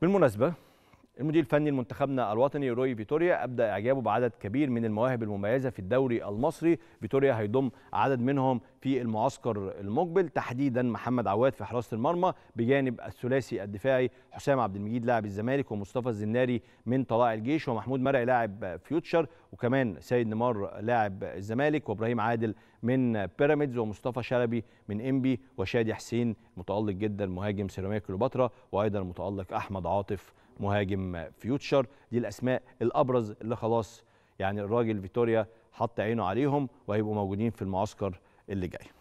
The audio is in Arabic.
بالمناسبة المدير الفني لمنتخبنا الوطني روي فيتوريا ابدى اعجابه بعدد كبير من المواهب المميزه في الدوري المصري فيتوريا هيضم عدد منهم في المعسكر المقبل تحديدا محمد عواد في حراسه المرمى بجانب الثلاثي الدفاعي حسام عبد المجيد لاعب الزمالك ومصطفى الزناري من طلائع الجيش ومحمود مرعي لاعب فيوتشر وكمان سيد نمار لاعب الزمالك وابراهيم عادل من بيراميدز ومصطفى شلبي من انبي وشادي حسين متالق جدا مهاجم سيراميكا كليوباترا وايضا متالق احمد عاطف مهاجم فيوتشر دي الاسماء الابرز اللي خلاص يعني الراجل فيتوريا حط عينه عليهم وهيبقوا موجودين في المعسكر اللي جاي